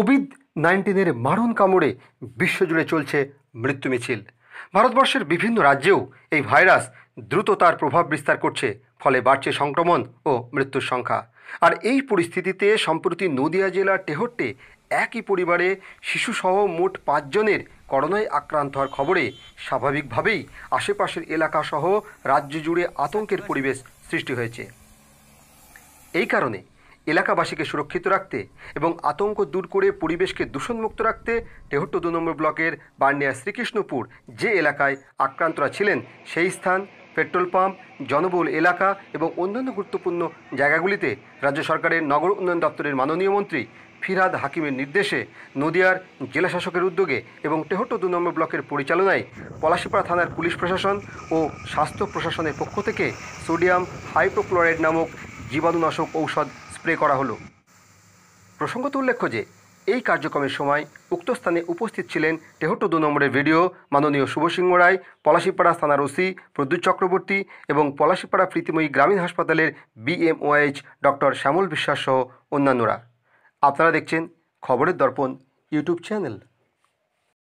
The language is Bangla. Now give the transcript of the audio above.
কোভিড নাইন্টিনের মারণ কামড়ে বিশ্বজুড়ে চলছে মৃত্যু মিছিল ভারতবর্ষের বিভিন্ন রাজ্যেও এই ভাইরাস দ্রুত তার প্রভাব বিস্তার করছে ফলে বাড়ছে সংক্রমণ ও মৃত্যুর সংখ্যা আর এই পরিস্থিতিতে সম্প্রতি নদিয়া জেলার টেহট্টে একই পরিবারে শিশুসহ মোট পাঁচজনের করোনায় আক্রান্ত হওয়ার খবরে স্বাভাবিকভাবেই আশেপাশের এলাকাসহ রাজ্য জুড়ে আতঙ্কের পরিবেশ সৃষ্টি হয়েছে এই কারণে এলাকাবাসীকে সুরক্ষিত রাখতে এবং আতঙ্ক দূর করে পরিবেশকে দূষণমুক্ত রাখতে তেহট্ট দু নম্বর ব্লকের বার্নিয়া শ্রীকৃষ্ণপুর যে এলাকায় আক্রান্তরা ছিলেন সেই স্থান পেট্রোল পাম্প জনবহুল এলাকা এবং অন্যান্য গুরুত্বপূর্ণ জায়গাগুলিতে রাজ্য সরকারের নগর উন্নয়ন দপ্তরের মাননীয় মন্ত্রী ফিরাদ হাকিমের নির্দেশে নদিয়ার জেলা শাসকের উদ্যোগে এবং তেহট্ট দু নম্বর ব্লকের পরিচালনায় পলাশিপাড়া থানার পুলিশ প্রশাসন ও স্বাস্থ্য প্রশাসনের পক্ষ থেকে সোডিয়াম হাইপোক্লোরাইড নামক জীবাণুনাশক ঔষধ স্প্রে করা হলো প্রসঙ্গত উল্লেখ্য যে এই কার্যক্রমের সময় উক্ত স্থানে উপস্থিত ছিলেন তেহট্ট দু নম্বরের ভিডিও মাননীয় শুভসিংহ রায় পলাশিপাড়া থানার ওসি প্রদ্যুৎ চক্রবর্তী এবং পলাশিপাড়া প্রীতিময়ী গ্রামীণ হাসপাতালের বিএমওএইচ ডক্টর শ্যামল বিশ্বাস সহ অন্যান্যরা আপনারা দেখছেন খবরের দর্পণ ইউটিউব চ্যানেল